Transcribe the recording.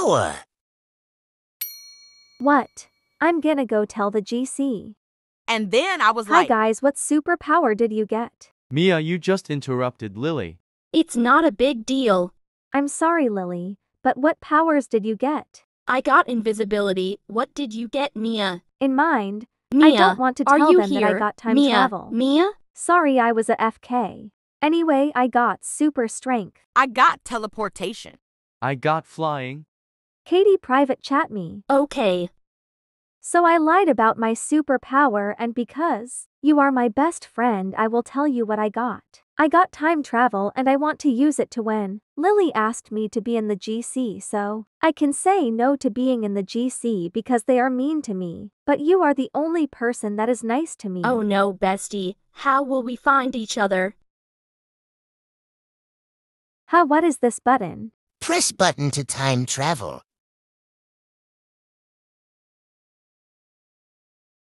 hour. What? I'm gonna go tell the GC. And then I was Hi like... Hi guys, what superpower did you get? Mia, you just interrupted Lily. It's not a big deal. I'm sorry, Lily, but what powers did you get? I got invisibility. What did you get, Mia? In mind, Mia, I don't want to tell them here? that I got time Mia, travel. Mia? Sorry I was a FK. Anyway, I got super strength. I got teleportation. I got flying. Katie private chat me. Okay. So I lied about my superpower and because you are my best friend I will tell you what I got. I got time travel and I want to use it to win. Lily asked me to be in the GC so I can say no to being in the GC because they are mean to me. But you are the only person that is nice to me. Oh no bestie, how will we find each other? How what is this button? Press button to time travel.